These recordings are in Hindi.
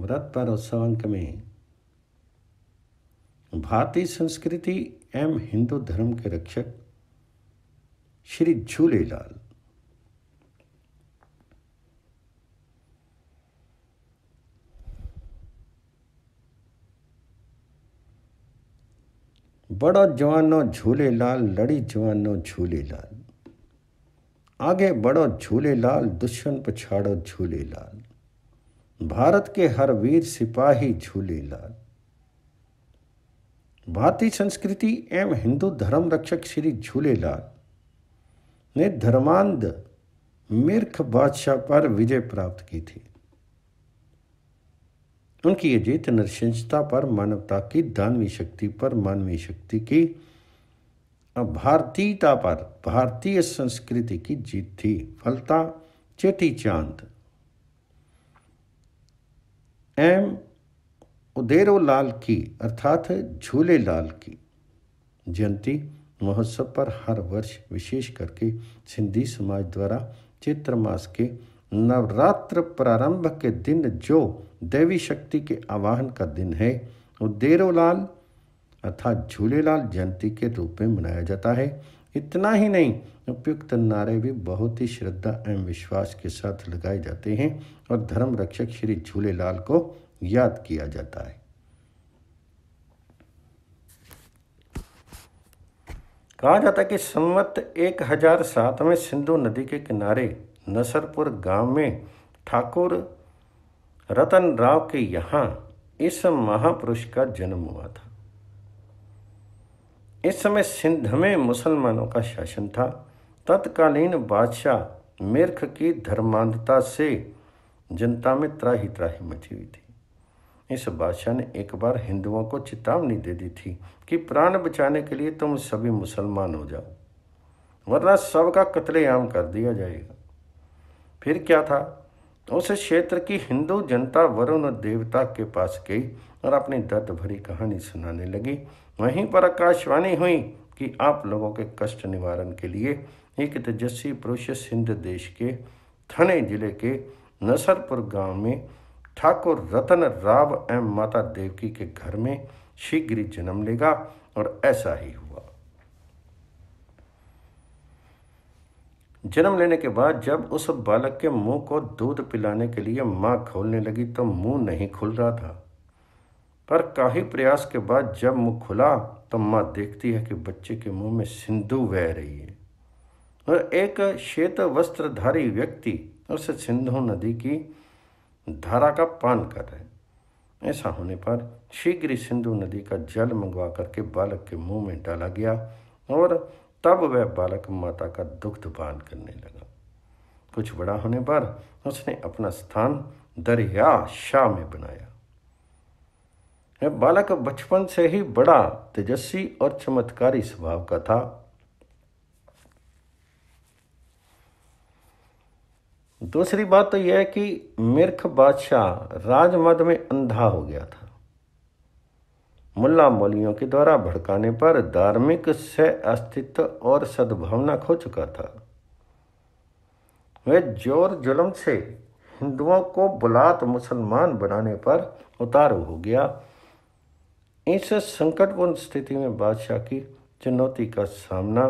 व्रत व्रतपरोत्सव अंक में भारतीय संस्कृति एवं हिंदू धर्म के रक्षक श्री झूलेलाल बड़ो जवानो लाल लड़ी जवानो लाल आगे बढ़ो लाल दुश्मन पछाड़ो झूले लाल भारत के हर वीर सिपाही झूलेलाल भारतीय संस्कृति एवं हिंदू धर्म रक्षक श्री झूलेलाल ने धर्मांध मिर्ख बादशाह पर विजय प्राप्त की थी उनकी ये जीत नृशंसता पर मानवता की दानवी शक्ति पर मानवीय शक्ति की भारतीयता पर भारतीय संस्कृति की जीत थी फलता चेटी चांद एम उदेरो लाल की अर्थात झूले लाल की जयंती महोत्सव पर हर वर्ष विशेष करके सिंधी समाज द्वारा चैत्र मास के नवरात्र प्रारंभ के दिन जो देवी शक्ति के आवाहन का दिन है उदेरो लाल अर्थात झूलेलाल जयंती के रूप में मनाया जाता है इतना ही नहीं उपयुक्त नारे भी बहुत ही श्रद्धा एवं विश्वास के साथ लगाए जाते हैं और धर्म रक्षक श्री झूलेलाल को याद किया जाता है कहा जाता है कि संवत एक हजार सात में सिंधु नदी के किनारे नसरपुर गांव में ठाकुर रतन राव के यहाँ इस महापुरुष का जन्म हुआ था इस समय सिंध में मुसलमानों का शासन था तत्कालीन बादशाह मिर्ख की धर्मांधता से जनता में त्राही त्राही मची हुई थी इस बादशाह ने एक बार हिंदुओं को चेतावनी दे दी थी कि प्राण बचाने के लिए तुम सभी मुसलमान हो जाओ वरना सबका कतलेआम कर दिया जाएगा फिर क्या था उस क्षेत्र की हिंदू जनता वरुण देवता के पास गई और अपनी दर्द भरी कहानी सुनाने लगी वहीं पर आकाशवाणी हुई कि आप लोगों के कष्ट निवारण के लिए एक तेजस्वी पुरुष सिंध देश के थने जिले के नसरपुर गांव में ठाकुर रतन राव एवं माता देवकी के घर में शीघ्र ही जन्म लेगा और ऐसा ही हुआ जन्म लेने के बाद जब उस बालक के मुंह को दूध पिलाने के लिए माँ खोलने लगी तो मुंह नहीं खुल रहा था पर काफी प्रयास के बाद जब मुंह खुला तब तो माँ देखती है कि बच्चे के मुंह में सिंधु बह रही है और एक श्वेत वस्त्रधारी व्यक्ति उस सिंधु नदी की धारा का पान कर रहे ऐसा होने पर शीघ्र ही सिंधु नदी का जल मंगवा करके बालक के मुंह में डाला गया और तब वह बालक माता का दुग्ध पान करने लगा कुछ बड़ा होने पर उसने अपना स्थान दरिया शाह में बनाया है बालक बचपन से ही बड़ा तेजस्वी और चमत्कारी स्वभाव का था दूसरी बात तो यह है कि मिर्ख बादशाह राजमद में अंधा हो गया था मुल्ला मौलियों के द्वारा भड़काने पर धार्मिक से अस्तित्व और सद्भावना खो चुका था वे जोर जुलम से हिंदुओं को बुलात मुसलमान बनाने पर उतारू हो गया इस संकटपूर्ण स्थिति में बादशाह की चुनौती का सामना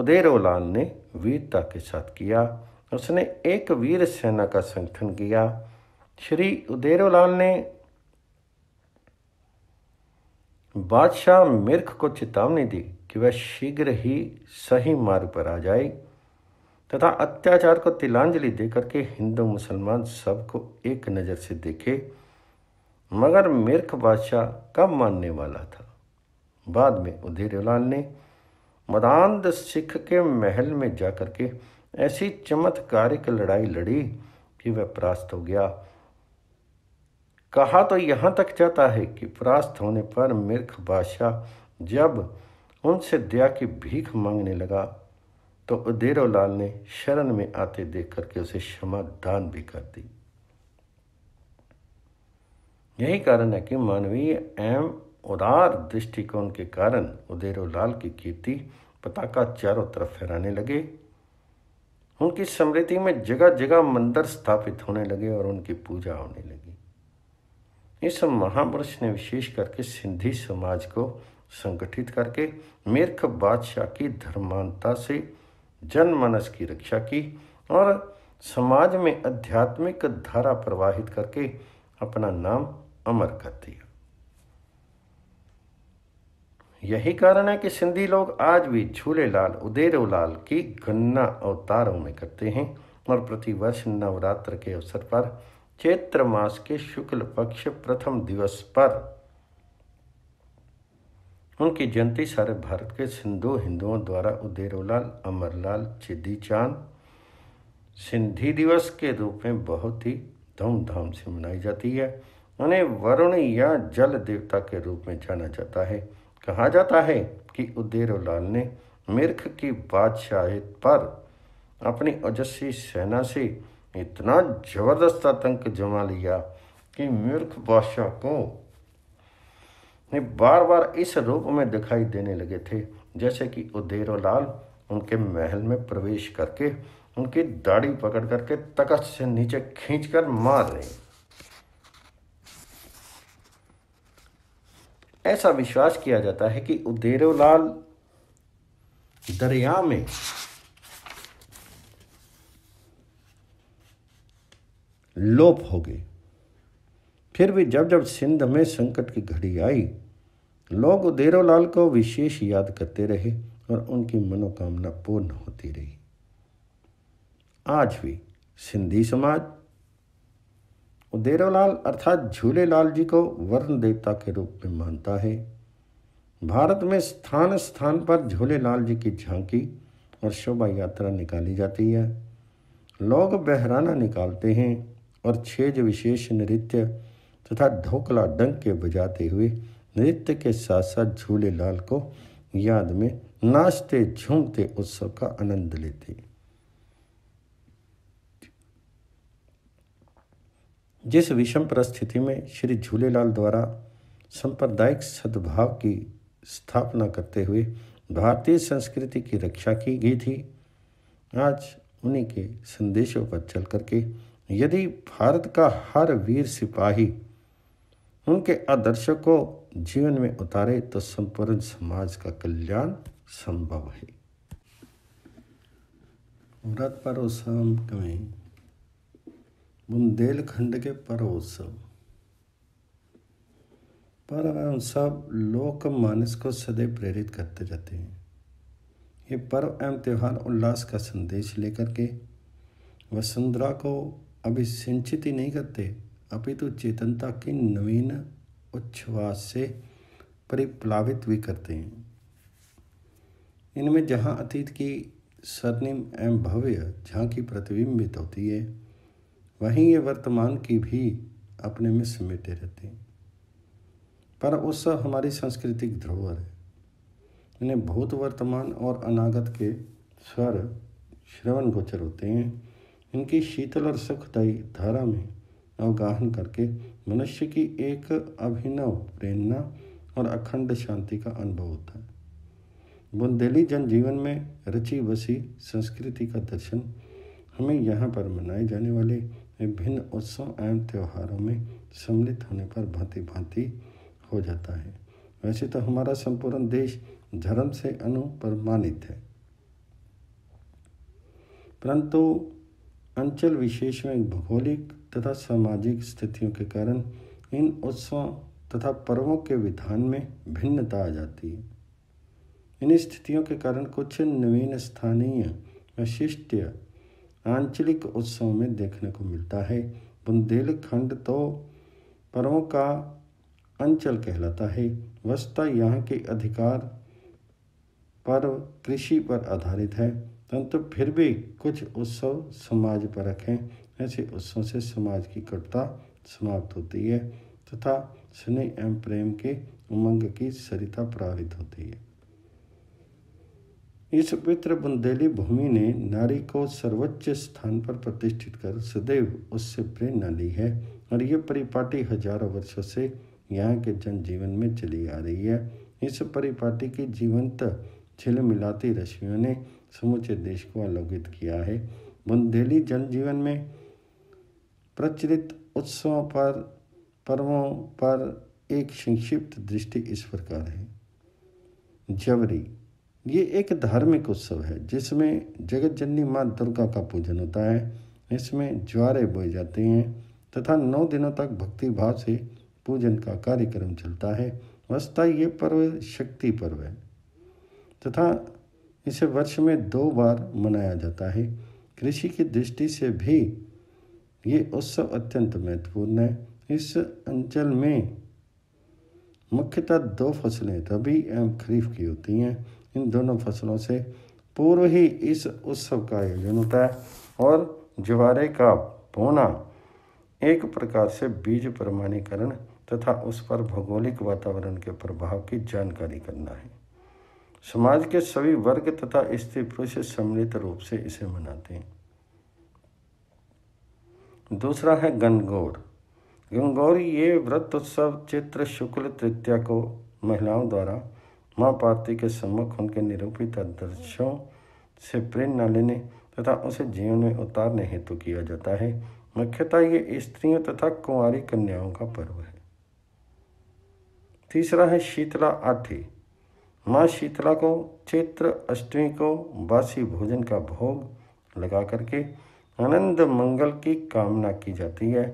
उदेरोलाल ने वीरता के साथ किया उसने एक वीर सेना का संगठन किया श्री उदेरोलाल ने बादशाह मिर्ख को चेतावनी दी कि वह शीघ्र ही सही मार्ग पर आ जाए तथा अत्याचार को तिलांजलि देकर के हिंदू मुसलमान सबको एक नज़र से देखे मगर मिर्ख बादशाह कब मानने वाला था बाद में उधेरेलाल ने मदान्द सिख के महल में जाकर के ऐसी चमत्कारिक लड़ाई लड़ी कि वह परास्त हो गया कहा तो यहाँ तक जाता है कि परास्त होने पर मिर्ख बादशाह जब उनसे दया की भीख मांगने लगा तो उदेरोलाल ने शरण में आते देख करके उसे क्षमा दान भी कर दी यही कारण है कि मानवीय एवं उदार दृष्टिकोण के कारण उदेरो लाल की कीर्ति पताका चारों तरफ फहराने लगे उनकी स्मृति में जगह जगह मंदिर स्थापित होने लगे और उनकी पूजा होने लगी इस महापुरुष ने विशेष करके सिंधी समाज को संगठित करके मिर्ख बादशाह की धर्मांता से जनमानस की रक्षा की और समाज में आध्यात्मिक धारा प्रवाहित करके अपना नाम अमर कर दिया यही कारण है कि सिंधी लोग आज भी झूलेलाल उदेरोलाल की गन्ना अवतारों में करते हैं और प्रतिवर्ष नवरात्र के अवसर पर चैत्र मास के शुक्ल पक्ष प्रथम दिवस पर उनकी जयंती सारे भारत के सिंधु हिंदुओं द्वारा उदेरोलाल अमरलाल चिद्दी चांद सिंधी दिवस के रूप में बहुत ही धूमधाम से मनाई जाती है उन्हें वरुण या जल देवता के रूप में जाना जाता है कहा जाता है कि उदेरोलाल ने मिर्ख की बादशाह पर अपनी ओजस्वी सेना से इतना जबरदस्त आतंक जमा लिया कि मिर्ख बादशाह को ने बार बार इस रूप में दिखाई देने लगे थे जैसे कि उदेरोलाल उनके महल में प्रवेश करके उनकी दाढ़ी पकड़ करके तकत से नीचे खींचकर मार रहे ऐसा विश्वास किया जाता है कि उदेरोलाल दरिया में लोप हो गए फिर भी जब जब सिंध में संकट की घड़ी आई लोग उदेरोलाल को विशेष याद करते रहे और उनकी मनोकामना पूर्ण होती रही आज भी सिंधी समाज उदेरालाल अर्थात झूले लाल जी को वर्ण देवता के रूप में मानता है भारत में स्थान स्थान पर झूले लाल जी की झांकी और शोभा यात्रा निकाली जाती है लोग बहराना निकालते हैं और छेज विशेष नृत्य तथा ढोकला डंक के बजाते हुए नृत्य के साथ साथ झूले लाल को याद में नाचते झूमते उत्सव का आनंद लेते हैं जिस विषम परिस्थिति में श्री झूलेलाल द्वारा सांप्रदायिक सद्भाव की स्थापना करते हुए भारतीय संस्कृति की रक्षा की गई थी आज उन्हीं के संदेशों पर चल करके यदि भारत का हर वीर सिपाही उनके आदर्शों को जीवन में उतारे तो संपूर्ण समाज का कल्याण संभव है व्रत पर उस में बुंदेलखंड के पर्व उत्सव पर्व एवं उत्सव लोक मानस को सदैव प्रेरित करते रहते हैं ये पर्व एवं त्यौहार उल्लास का संदेश लेकर के वसुंधरा को अभी सिंचित ही नहीं करते अपितु चेतनता की नवीन उच्छ्वास से परिप्लावित भी करते हैं इनमें जहाँ अतीत की स्वर्णिम एवं भव्य झांकी प्रतिबिंबित होती है वहीं ये वर्तमान की भी अपने में समेटे रहते हैं पर उस हमारी सांस्कृतिक धरोहर है इन्हें भूत वर्तमान और अनागत के स्वर श्रवण गोचर होते हैं इनकी शीतल और सुखदायी धारा में अवगाहन करके मनुष्य की एक अभिनव प्रेरणा और अखंड शांति का अनुभव होता है बुंदेली जनजीवन में रची बसी संस्कृति का दर्शन हमें यहाँ पर मनाए जाने वाले विभिन्न उत्सव एवं त्योहारों में सम्मिलित होने पर भांति भांति हो जाता है वैसे तो हमारा संपूर्ण देश धर्म से अनुप्रमाणित है परंतु अंचल विशेष में भौगोलिक तथा सामाजिक स्थितियों के कारण इन उत्सवों तथा पर्वों के विधान में भिन्नता आ जाती है इन स्थितियों के कारण कुछ नवीन स्थानीय वैशिष्ट्य आंचलिक उत्सव में देखने को मिलता है बुंदेलखंड तो परों का अंचल कहलाता है वस्ता यहाँ के अधिकार पर्व कृषि पर आधारित है परंतु तो फिर भी कुछ उत्सव समाज पर रखें ऐसे उत्सव से समाज की कटता समाप्त होती है तथा स्नेह एवं प्रेम के उमंग की सरिता प्रावित होती है इस पवित्र बुंदेली भूमि ने नारी को सर्वोच्च स्थान पर प्रतिष्ठित कर सदैव उससे प्रेरणा ली है और यह परिपाटी हजारों वर्षों से यहाँ के जनजीवन में चली आ रही है इस परिपाटी की जीवंत झिलमिलाती रश्मियों ने समूचे देश को आलोकित किया है बुंदेली जनजीवन में प्रचलित उत्सवों पर पर्वों पर एक संक्षिप्त दृष्टि इस प्रकार है जबरी ये एक धार्मिक उत्सव है जिसमें जगत जननी माँ दुर्गा का पूजन होता है इसमें ज्वारे बोए जाते हैं तथा नौ दिनों तक भक्तिभाव से पूजन का कार्यक्रम चलता है वस्तः ये पर्व शक्ति पर्व है तथा इसे वर्ष में दो बार मनाया जाता है कृषि की दृष्टि से भी ये उत्सव अत्यंत महत्वपूर्ण है इस अंचल में मुख्यतः दो फसलें रबी एवं खरीफ की होती हैं इन दोनों फसलों से पूर्व ही इस उत्सव का आयोजन होता है और ज्वारे का बोना एक प्रकार से बीज प्रमाणीकरण तथा उस पर भौगोलिक वातावरण के प्रभाव की जानकारी करना है समाज के सभी वर्ग तथा स्त्री पुरुष सम्मिलित रूप से इसे मनाते हैं दूसरा है गनगौर गंगौर ये व्रत उत्सव चित्र शुक्ल तृतीया को महिलाओं द्वारा माँ पार्वती के सम्मुख उनके निरूपित आदर्शों से प्रेरणा लेने तथा उसे जीवन में उतारने हेतु किया जाता है मुख्यतः ये स्त्रियों तथा कुंवारी कन्याओं का पर्व है तीसरा है शीतला आठी माँ शीतला को चैत्र अष्टमी को बासी भोजन का भोग लगा करके आनंद मंगल की कामना की जाती है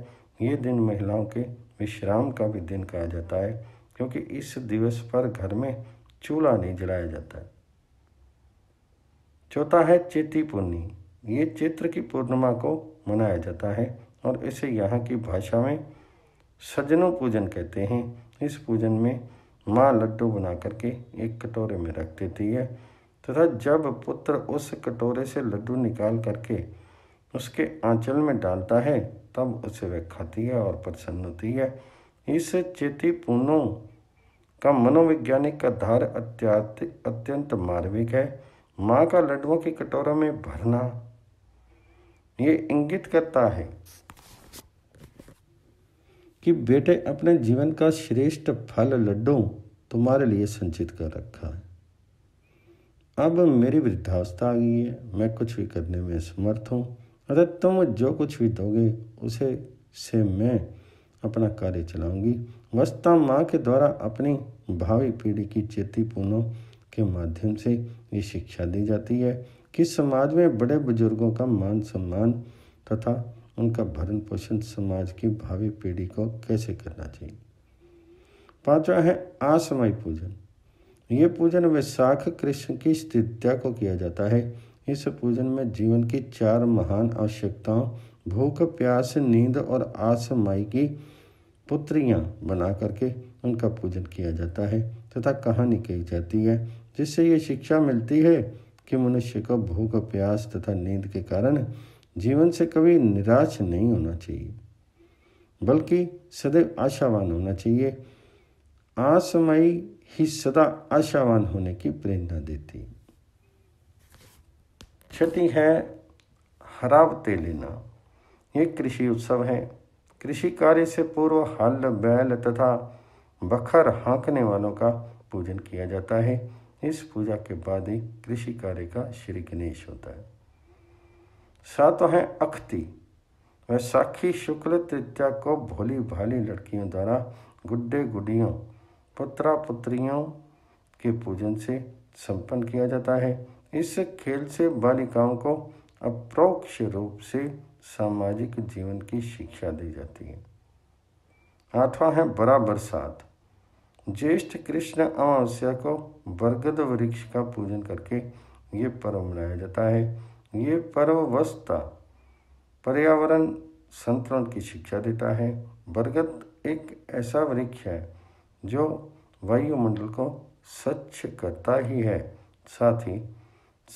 ये दिन महिलाओं के विश्राम का भी दिन कहा जाता है क्योंकि इस दिवस पर घर में चूल्हा नहीं जलाया जाता है चौथा है चेती पूर्णी ये चैत्र की पूर्णिमा को मनाया जाता है और इसे यहाँ की भाषा में सजनों पूजन कहते हैं इस पूजन में माँ लड्डू बना करके एक कटोरे में रख देती है तथा जब पुत्र उस कटोरे से लड्डू निकाल करके उसके आंचल में डालता है तब उसे वह खाती है और प्रसन्न होती है इस चेती पूनों का मनोवैज्ञानिक का धार अत्यंत मार्मिक है माँ का लड्डुओं के कटोरों में भरना ये इंगित करता है कि बेटे अपने जीवन का श्रेष्ठ फल लड्डू तुम्हारे लिए संचित कर रखा है अब मेरी वृद्धावस्था आ गई है मैं कुछ भी करने में समर्थ हूँ अतः तुम जो कुछ भी दोगे उसे से मैं अपना कार्य चलाऊंगी वस्ता माँ के द्वारा अपनी भावी पीढ़ी की चेती पूनों के माध्यम से ये शिक्षा दी जाती है कि समाज में बड़े बुजुर्गों का मान सम्मान तथा उनका भरण पोषण समाज की भावी पीढ़ी को कैसे करना चाहिए पांचवा है आसमय पूजन ये पूजन वैशाख कृष्ण की स्थित्या को किया जाता है इस पूजन में जीवन की चार महान आवश्यकताओं भूख प्यास नींद और आसमाई की पुत्रियाँ बना करके उनका पूजन किया जाता है तथा कहानी कही जाती है जिससे ये शिक्षा मिलती है कि मनुष्य को भूख प्यास तथा नींद के कारण जीवन से कभी निराश नहीं होना चाहिए बल्कि सदैव आशावान होना चाहिए आसमयी ही सदा आशावान होने की प्रेरणा देती क्षति है हरावते लेना ये कृषि उत्सव है कृषि कार्य से पूर्व हल बैल तथा बखर हाँकने वालों का पूजन किया जाता है इस पूजा के बाद ही कृषि कार्य का श्री गणेश होता है सातों है अख्ती वैसाखी शुक्ल तृतीया को भोली भाली लड़कियों द्वारा गुड्डे गुडियों पुत्रा पुत्रियों के पूजन से संपन्न किया जाता है इस खेल से बालिकाओं को अप्रोक्ष रूप से सामाजिक जीवन की शिक्षा दी जाती है आठवां है बड़ा बरसात ज्येष्ठ कृष्ण अमावस्या को बरगद वृक्ष का पूजन करके ये पर्व मनाया जाता है ये पर्व वस्ता पर्यावरण संतुलन की शिक्षा देता है बरगद एक ऐसा वृक्ष है जो वायुमंडल को स्वच्छ करता ही है साथ ही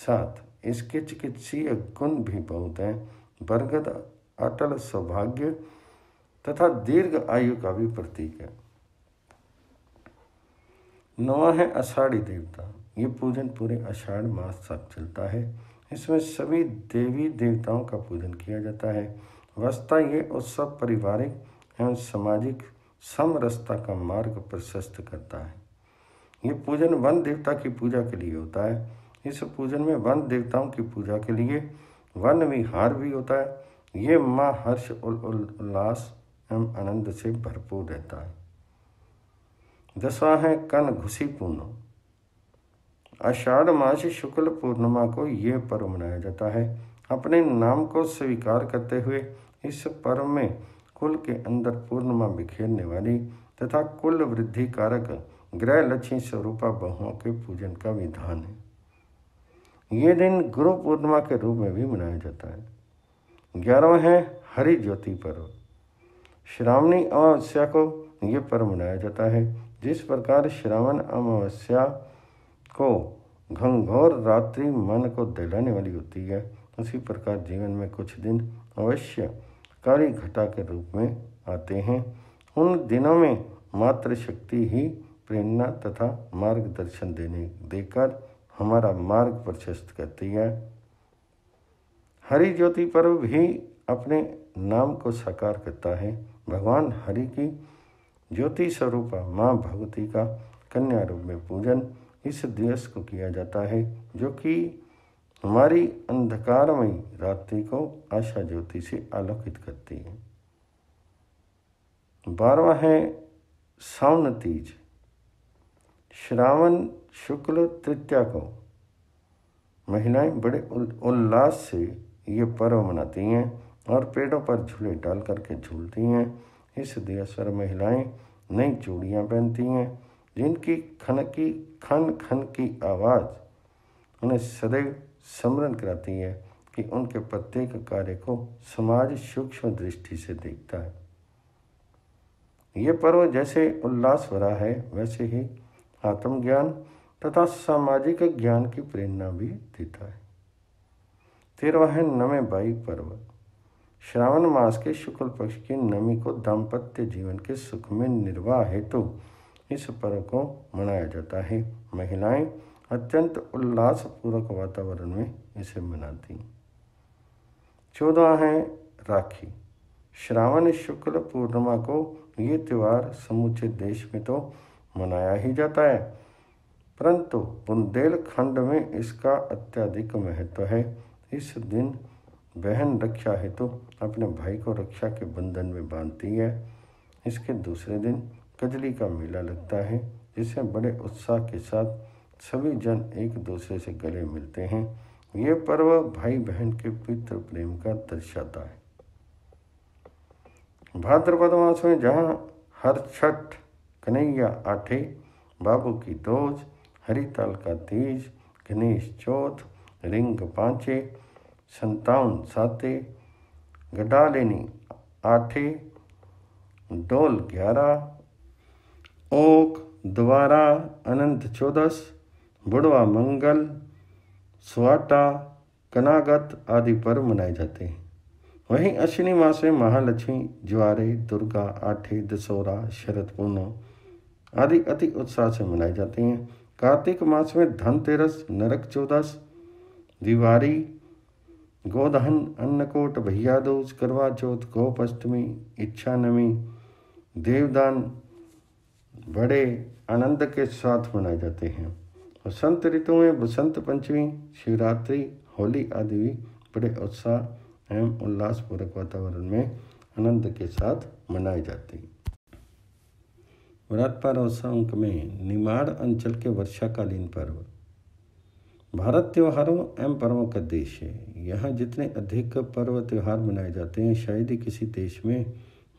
साथ इसके चिकित्सीय गुण भी बहुत हैं बरगद अटल सौभाग्य तथा दीर्घ आयु का भी प्रतीक है नवा है अषाढ़ी देवता ये पूजन पूरे अषाढ़ मास तक चलता है इसमें सभी देवी देवताओं का पूजन किया जाता है वस्ता ये उत्सव पारिवारिक एवं सामाजिक समरसता का मार्ग प्रशस्त करता है ये पूजन वन देवता की पूजा के लिए होता है इस पूजन में वन देवताओं की पूजा के लिए वन विहार भी होता है ये माँ हर्ष उल उल्लास एवं आनंद से भरपूर रहता है दसवा है कन घुसी पूर्ण आषाढ़ मास शुक्ल पूर्णिमा को ये पर्व मनाया जाता है अपने नाम को स्वीकार करते हुए इस पर्व में कुल के अंदर पूर्णिमा बिखेरने वाली तथा कुल वृद्धि कारक ग्रह लक्ष्मी स्वरूपा बहुओं के पूजन का विधान है ये दिन गुरु पूर्णिमा के रूप में भी मनाया जाता है ग्यारहवा है हरि ज्योति पर्व श्रावणी अमावस्या को ये पर्व मनाया जाता है जिस प्रकार श्रावण अमावस्या को घंघोर रात्रि मन को दिलाने वाली होती है उसी प्रकार जीवन में कुछ दिन अवश्य काली घटा के रूप में आते हैं उन दिनों में मातृशक्ति ही प्रेरणा तथा मार्गदर्शन देने देकर हमारा मार्ग प्रशस्त करती है हरि ज्योति पर्व भी अपने नाम को साकार करता है भगवान हरि की ज्योति स्वरूपा माँ भगवती का कन्या रूप में पूजन इस दिवस को किया जाता है जो कि हमारी में रात्रि को आशा ज्योति से आलोकित करती है बारवा है सावन तीज श्रावण शुक्ल तृतीया को महिलाएं बड़े उल्लास से ये पर्व मनाती हैं और पेड़ों पर झूले डाल करके झूलती हैं इस दिवस पर महिलाएं नई चूड़ियाँ पहनती हैं जिनकी खनकी खन खन की आवाज़ उन्हें सदैव स्मरण कराती है कि उनके प्रत्येक कार्य को समाज सूक्ष्म दृष्टि से देखता है ये पर्व जैसे उल्लास भरा है वैसे ही आत्मज्ञान तथा सामाजिक ज्ञान की प्रेरणा भी देता है तेरवा है नमे बाई पर्व श्रावण मास के शुक्ल पक्ष की नमी को दाम्पत्य जीवन के सुख में निर्वाह हेतु तो इस पर्व को मनाया जाता है महिलाएं अत्यंत उल्लासपूर्वक वातावरण में इसे मनाती चौदवा है राखी श्रावण शुक्ल पूर्णिमा को ये त्यौहार समूचे देश में तो मनाया ही जाता है परंतु बुंदेलखंड में इसका अत्यधिक महत्व है इस दिन बहन रक्षा हेतु तो अपने भाई को रक्षा के बंधन में बांधती है इसके दूसरे दिन कजली का मेला लगता है जिसे बड़े उत्साह के साथ सभी जन एक दूसरे से गले मिलते हैं ये पर्व भाई बहन के पितृ प्रेम का दर्शाता है भाद्रपद मास में जहाँ हर छठ कन्हैया आठे बाबू की दोज हरिताल का तीज गणेश चौथ रिंग पांचे संतावन साते गडालिनी आठे डोल ग्यारह ओक द्वारा अनंत चौदस बुढ़वा मंगल स्वाटा कनागत आदि पर्व मनाए जाते हैं वहीं अश्विनी मास में महालक्ष्मी ज्वारे दुर्गा आठे दशहरा शरद पूर्णिमा आदि अति उत्साह से मनाई जाती हैं कार्तिक मास में धनतेरस नरक चौदस दिवारी गोदहन अन्नकोट भैयादोज करवा चौथ गोपाष्टमी इच्छा नमी देवदान बड़े आनंद के साथ मनाए जाते हैं वसंत ऋतु में बसंत पंचमी शिवरात्रि होली आदि भी बड़े उत्साह एवं उल्लासपूर्वक वातावरण में आनंद के साथ मनाई जाती है पर अवसर अंक में निमाड़ अंचल के वर्षाकालीन पर्व भारत त्योहारों एवं पर्वों का देश है यहाँ जितने अधिक पर्व त्योहार मनाए जाते हैं शायद ही किसी देश में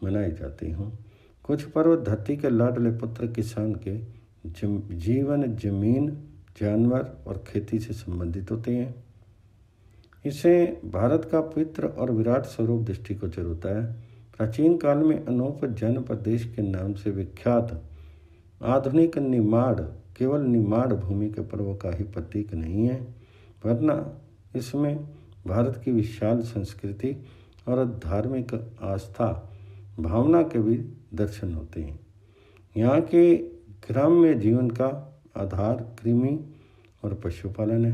मनाए जाते हों कुछ पर्व धरती के लाडले पुत्र किसान के जम, जीवन जमीन जानवर और खेती से संबंधित होते हैं इसे भारत का पवित्र और विराट स्वरूप को होता है प्राचीन काल में अनोप जन प्रदेश के नाम से विख्यात आधुनिक निमाड़ केवल निमाड़ भूमि के पर्व का ही प्रतीक नहीं है वरना इसमें भारत की विशाल संस्कृति और धार्मिक आस्था भावना के भी दर्शन होते हैं यहाँ के ग्राम्य जीवन का आधार कृमि और पशुपालन है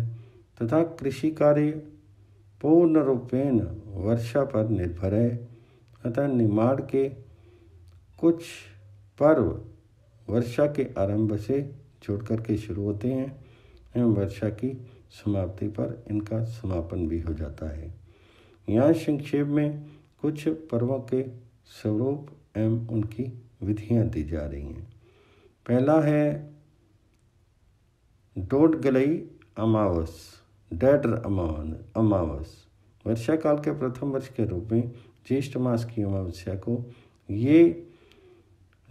तथा कृषि कार्य पूर्ण रूपेण वर्षा पर निर्भर है अतः निमाड़ के कुछ पर्व वर्षा के आरंभ से छोड़कर करके शुरू होते हैं एवं वर्षा की समाप्ति पर इनका समापन भी हो जाता है यहाँ संक्षेप में कुछ पर्वों के स्वरूप एवं उनकी विधियाँ दी जा रही हैं पहला है डोड गलई अमावस डेडर अमावन अमावस वर्षा काल के प्रथम वर्ष के रूप में ज्येष्ठ मास की अमावस्या को ये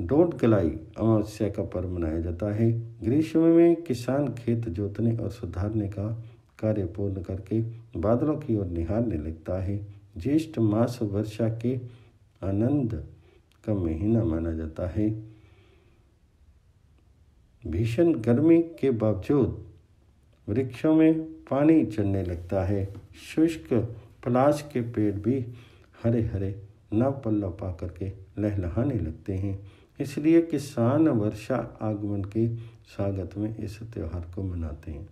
डोट गलाई अमावस्या का पर्व मनाया जाता है ग्रीष्म में किसान खेत जोतने और सुधारने का कार्य पूर्ण करके बादलों की ओर निहारने लगता है ज्येष्ठ मास वर्षा के आनंद का महीना माना जाता है भीषण गर्मी के बावजूद वृक्षों में पानी चढ़ने लगता है शुष्क पलाश के पेड़ भी हरे हरे पल्लव पा करके लहलहाने लगते हैं इसलिए किसान वर्षा आगमन के स्वागत में इस त्यौहार को मनाते हैं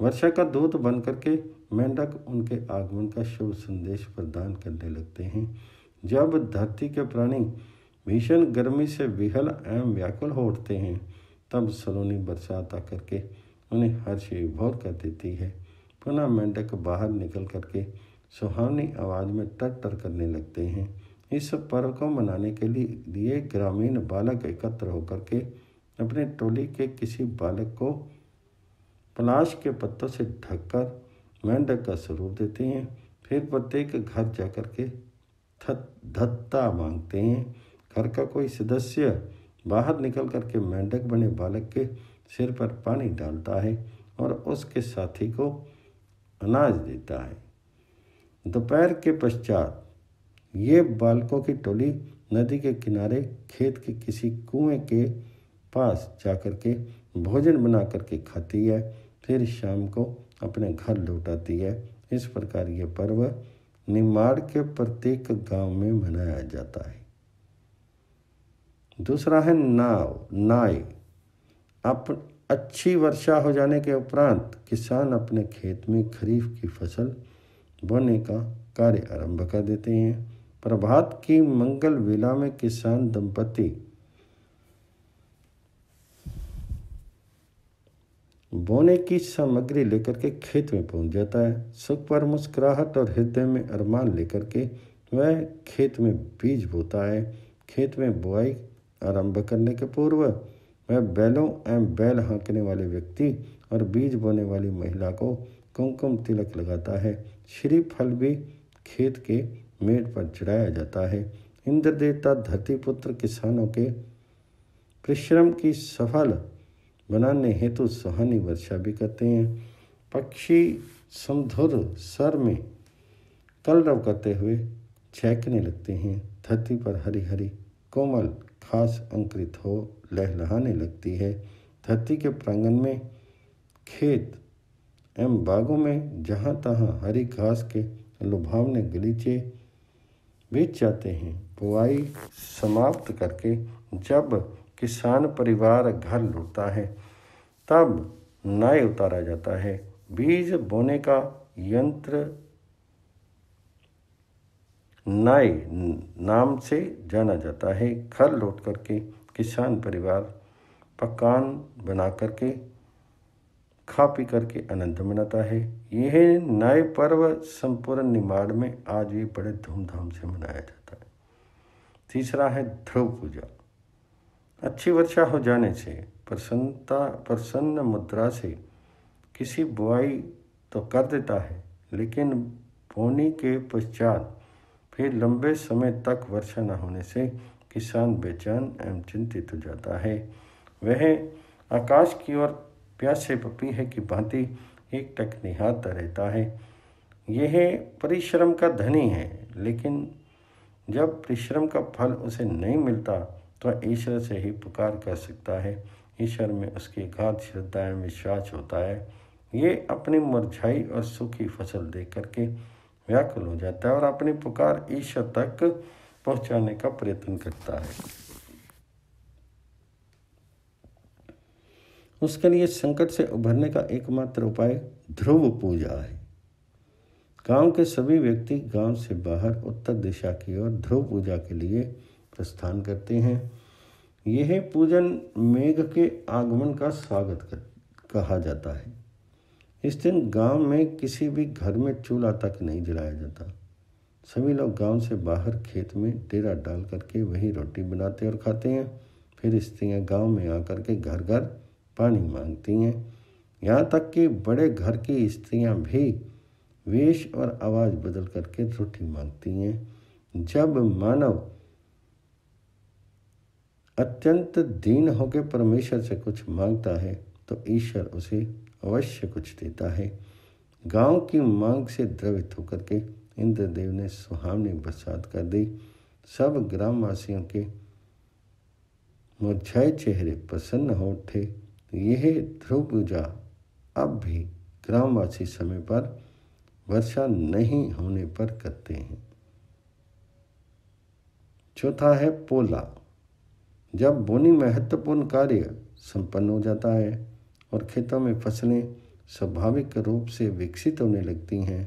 वर्षा का दूत बन करके मेंढक उनके आगमन का शुभ संदेश प्रदान करने लगते हैं जब धरती के प्राणी भीषण गर्मी से विहल एवं व्याकुल हो उठते हैं तब सलोनी बरसात आकर के उन्हें हर्ष विभोर कर देती है पुनः मेंढक बाहर निकल करके सुहावनी आवाज़ में टर टर करने लगते हैं इस पर्व को मनाने के लिए ग्रामीण बालक एकत्र होकर के अपने टोली के किसी बालक को पलाश के पत्तों से ढककर मेंढक का स्वरूप देते हैं फिर प्रत्येक घर जाकर के धत्ता मांगते हैं घर का कोई सदस्य बाहर निकल कर के मेंढक बने बालक के सिर पर पानी डालता है और उसके साथी को अनाज देता है दोपहर के पश्चात ये बालकों की टोली नदी के किनारे खेत के किसी कुएं के पास जाकर के भोजन बना करके खाती है फिर शाम को अपने घर लौट आती है इस प्रकार ये पर्व निमाड़ के प्रत्येक गांव में मनाया जाता है दूसरा है नाव नाय अप अच्छी वर्षा हो जाने के उपरांत किसान अपने खेत में खरीफ की फसल बोने का कार्य आरंभ कर देते हैं प्रभात की मंगल वेला में किसान दंपति बोने की सामग्री लेकर के खेत में पहुंच जाता है सुख पर मुस्कुराहट और हृदय में अरमान लेकर के वह खेत में बीज बोता है खेत में बुआई आरंभ करने के पूर्व वह बैलों एवं बैल हाँकने वाले व्यक्ति और बीज बोने वाली महिला को कुमकुम तिलक लगाता है श्री फल भी खेत के मेड़ पर चढ़ाया जाता है इंद्र देवता धरती पुत्र किसानों के परिश्रम की सफल बनाने हेतु सुहानी वर्षा भी करते हैं पक्षी समधुर सर में कलरव करते हुए छेकने लगते हैं धरती पर हरी हरी कोमल खास अंकुरित हो लहलहाने लगती है धरती के प्रांगण में खेत एवं बागों में जहाँ तहाँ हरी घास के लुभावने गलीचे बेच जाते हैं बुआई समाप्त करके जब किसान परिवार घर लौटता है तब नाय उतारा जाता है बीज बोने का यंत्र नाय नाम से जाना जाता है घर लौट करके किसान परिवार पकान बना करके खा पी करके आनंद मनाता है यह नए पर्व संपूर्ण निमाड़ में आज भी बड़े धूमधाम से मनाया जाता है तीसरा है ध्रुव पूजा अच्छी वर्षा हो जाने से प्रसन्नता प्रसन्न मुद्रा से किसी बुआई तो कर देता है लेकिन बोनी के पश्चात फिर लंबे समय तक वर्षा न होने से किसान बेचैन एवं चिंतित हो जाता है वह आकाश की ओर प्यासे है कि भांति एक टक निहारता रहता है यह परिश्रम का धनी है लेकिन जब परिश्रम का फल उसे नहीं मिलता तो ईश्वर से ही पुकार कर सकता है ईश्वर में उसकी घात श्रद्धा में विश्वास होता है ये अपनी मुरझाई और सूखी फसल देख करके व्याकुल हो जाता है और अपनी पुकार ईश्वर तक पहुंचाने का प्रयत्न करता है उसके लिए संकट से उभरने का एकमात्र उपाय ध्रुव पूजा है गांव के सभी व्यक्ति गांव से बाहर उत्तर दिशा की ओर ध्रुव पूजा के लिए प्रस्थान करते हैं यह पूजन मेघ के आगमन का स्वागत कर, कहा जाता है इस दिन गांव में किसी भी घर में चूल्हा तक नहीं जलाया जाता सभी लोग गांव से बाहर खेत में डेरा डाल करके वही रोटी बनाते और खाते हैं फिर स्त्रियां गांव में आकर के घर घर पानी मांगती हैं यहाँ तक कि बड़े घर की स्त्रियाँ भी वेश और आवाज़ बदल करके रोटी मांगती हैं जब मानव अत्यंत दीन होकर परमेश्वर से कुछ मांगता है तो ईश्वर उसे अवश्य कुछ देता है गांव की मांग से द्रवित होकर के इंद्रदेव ने सुहावनी बरसात कर दी सब ग्रामवासियों के मुरझाए चेहरे प्रसन्न हो उठे यह ध्रुव पूजा अब भी ग्रामवासी समय पर वर्षा नहीं होने पर करते हैं चौथा है पोला जब बोनी महत्वपूर्ण कार्य संपन्न हो जाता है और खेतों में फसलें स्वाभाविक रूप से विकसित होने लगती हैं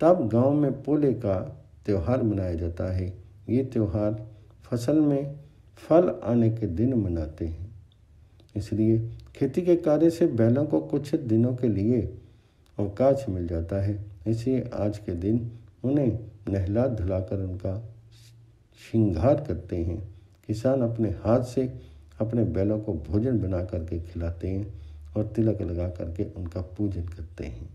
तब गांव में पोले का त्यौहार मनाया जाता है ये त्यौहार फसल में फल आने के दिन मनाते हैं इसलिए खेती के कार्य से बैलों को कुछ दिनों के लिए अवकाश मिल जाता है इसलिए आज के दिन उन्हें नहला धुलाकर उनका श्रृंगार करते हैं किसान अपने हाथ से अपने बैलों को भोजन बना करके खिलाते हैं और तिलक लगा करके उनका पूजन करते हैं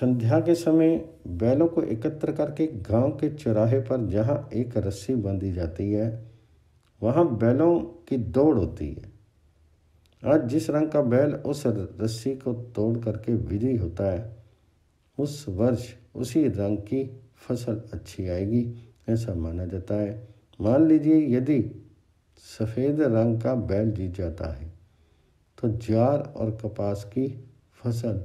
संध्या के समय बैलों को एकत्र करके गांव के चौराहे पर जहां एक रस्सी बांधी जाती है वहाँ बैलों की दौड़ होती है आज जिस रंग का बैल उस रस्सी को तोड़ करके विजयी होता है उस वर्ष उसी रंग की फसल अच्छी आएगी ऐसा माना जाता है मान लीजिए यदि सफ़ेद रंग का बैल जीत जाता है तो जार और कपास की फसल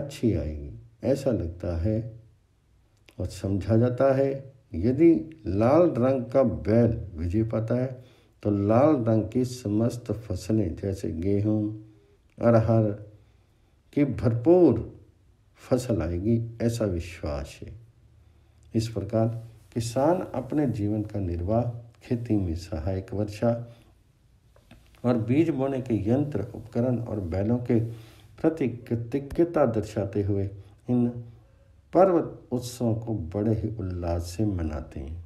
अच्छी आएगी ऐसा लगता है और समझा जाता है यदि लाल रंग का बैल विजय पाता है तो लाल रंग की समस्त फसलें जैसे गेहूं, अरहर की भरपूर फसल आएगी ऐसा विश्वास है इस प्रकार किसान अपने जीवन का निर्वाह खेती में सहायक वर्षा और बीज बोने के यंत्र उपकरण और बैलों के प्रति कृतज्ञता दर्शाते हुए इन पर्व उत्सव को बड़े ही उल्लास से मनाते हैं